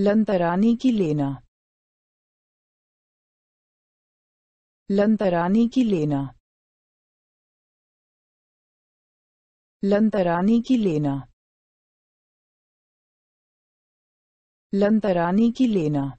लंतरानी की लेना लंतरानी की लेना लंतरानी की लेना लंतरानी की लेना